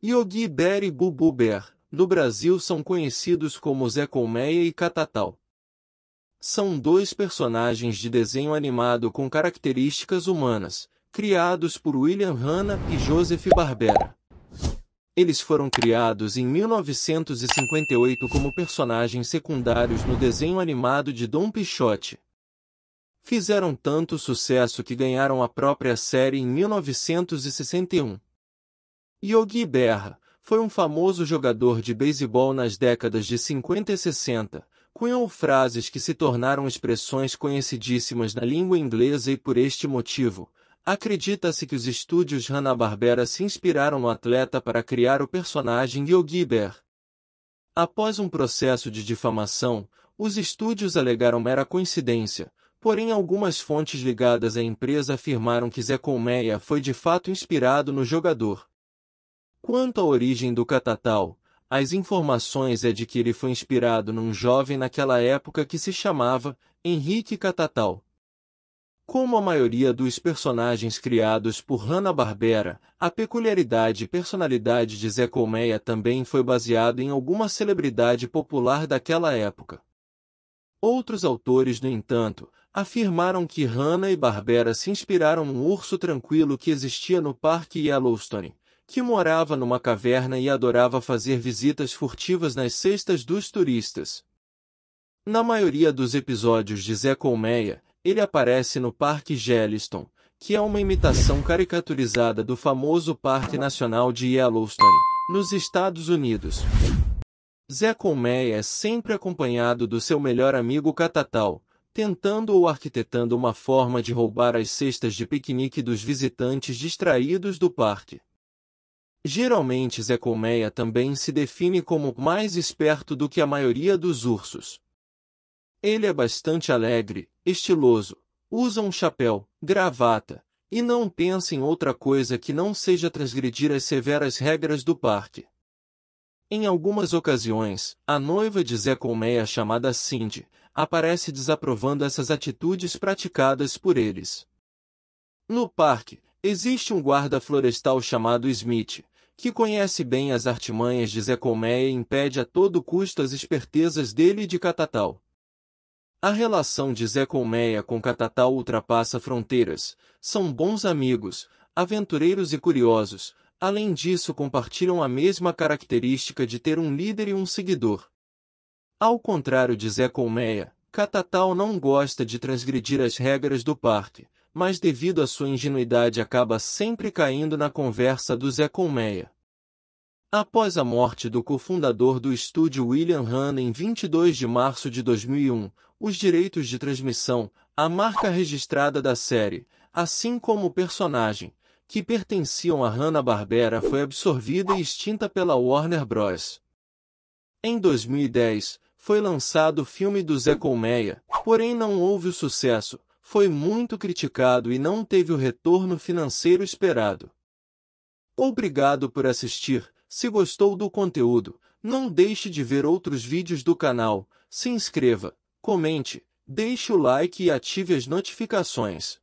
Yogi Bear e Bubu Bear, no Brasil são conhecidos como Zé Colmeia e Catatal. São dois personagens de desenho animado com características humanas, criados por William Hanna e Joseph Barbera. Eles foram criados em 1958 como personagens secundários no desenho animado de Dom Pichote. Fizeram tanto sucesso que ganharam a própria série em 1961. Yogi Berra foi um famoso jogador de beisebol nas décadas de 50 e 60, cunhou frases que se tornaram expressões conhecidíssimas na língua inglesa e por este motivo, acredita-se que os estúdios Hanna-Barbera se inspiraram no atleta para criar o personagem Yogi Berra. Após um processo de difamação, os estúdios alegaram mera coincidência, porém algumas fontes ligadas à empresa afirmaram que Zé Colmeia foi de fato inspirado no jogador. Quanto à origem do catatal, as informações é de que ele foi inspirado num jovem naquela época que se chamava Henrique Catatal. Como a maioria dos personagens criados por Hanna-Barbera, a peculiaridade e personalidade de Zé Colmeia também foi baseada em alguma celebridade popular daquela época. Outros autores, no entanto, afirmaram que Hanna e Barbera se inspiraram num urso tranquilo que existia no Parque Yellowstone que morava numa caverna e adorava fazer visitas furtivas nas cestas dos turistas. Na maioria dos episódios de Zé Colmeia, ele aparece no Parque Gelliston, que é uma imitação caricaturizada do famoso Parque Nacional de Yellowstone, nos Estados Unidos. Zé Colmeia é sempre acompanhado do seu melhor amigo Catatal, tentando ou arquitetando uma forma de roubar as cestas de piquenique dos visitantes distraídos do parque. Geralmente Zé Colmeia também se define como mais esperto do que a maioria dos ursos. Ele é bastante alegre, estiloso, usa um chapéu, gravata, e não pensa em outra coisa que não seja transgredir as severas regras do parque. Em algumas ocasiões, a noiva de Zé Colmeia, chamada Cindy, aparece desaprovando essas atitudes praticadas por eles. No parque, Existe um guarda florestal chamado Smith, que conhece bem as artimanhas de Zé Colmeia e impede a todo custo as espertezas dele e de Catatal. A relação de Zé Colmeia com Catatal ultrapassa fronteiras, são bons amigos, aventureiros e curiosos, além disso compartilham a mesma característica de ter um líder e um seguidor. Ao contrário de Zé Colmeia, Catatal não gosta de transgredir as regras do parque, mas devido à sua ingenuidade acaba sempre caindo na conversa do Zé Colmeia. Após a morte do cofundador do estúdio William Hanna em 22 de março de 2001, os direitos de transmissão, a marca registrada da série, assim como o personagem, que pertenciam a Hanna-Barbera foi absorvida e extinta pela Warner Bros. Em 2010, foi lançado o filme do Zé Colmeia, porém não houve o sucesso, foi muito criticado e não teve o retorno financeiro esperado. Obrigado por assistir. Se gostou do conteúdo, não deixe de ver outros vídeos do canal. Se inscreva, comente, deixe o like e ative as notificações.